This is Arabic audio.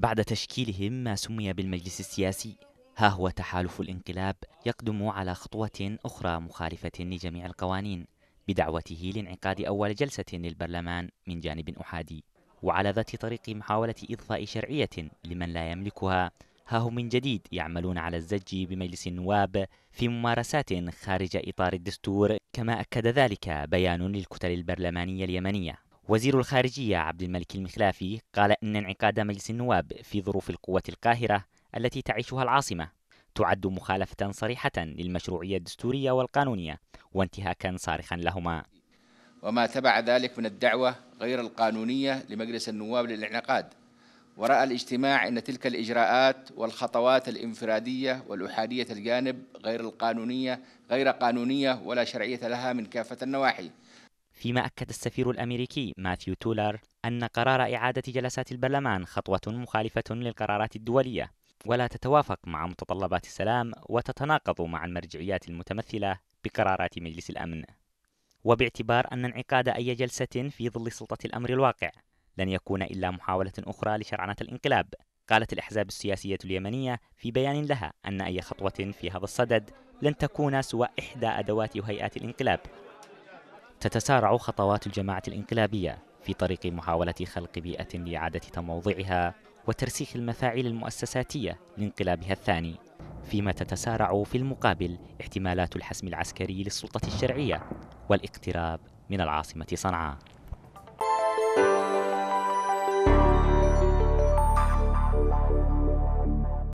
بعد تشكيلهم ما سمي بالمجلس السياسي ها هو تحالف الانقلاب يقدم على خطوة أخرى مخالفة لجميع القوانين بدعوته لانعقاد أول جلسة للبرلمان من جانب أحادي وعلى ذات طريق محاولة إضفاء شرعية لمن لا يملكها ها هم من جديد يعملون على الزج بمجلس النواب في ممارسات خارج إطار الدستور كما أكد ذلك بيان للكتل البرلمانية اليمنية وزير الخارجية عبد الملك المخلافي قال إن انعقاد مجلس النواب في ظروف القوة القاهرة التي تعيشها العاصمة تعد مخالفة صريحة للمشروعية الدستورية والقانونية وانتهاكا صارخا لهما وما تبع ذلك من الدعوة غير القانونية لمجلس النواب للانعقاد ورأى الاجتماع أن تلك الإجراءات والخطوات الانفرادية والأحادية الجانب غير القانونية غير قانونية ولا شرعية لها من كافة النواحي فيما أكد السفير الأمريكي ماثيو تولر أن قرار إعادة جلسات البرلمان خطوة مخالفة للقرارات الدولية ولا تتوافق مع متطلبات السلام وتتناقض مع المرجعيات المتمثلة بقرارات مجلس الأمن وباعتبار أن انعقاد أي جلسة في ظل سلطة الأمر الواقع لن يكون إلا محاولة أخرى لشرعنة الانقلاب قالت الأحزاب السياسية اليمنية في بيان لها أن أي خطوة في هذا الصدد لن تكون سوى إحدى أدوات هيئات الانقلاب تتسارع خطوات الجماعة الانقلابية في طريق محاولة خلق بيئة لإعادة تموضعها وترسيخ المفاعيل المؤسساتية لانقلابها الثاني فيما تتسارع في المقابل احتمالات الحسم العسكري للسلطة الشرعية والاقتراب من العاصمة صنعاء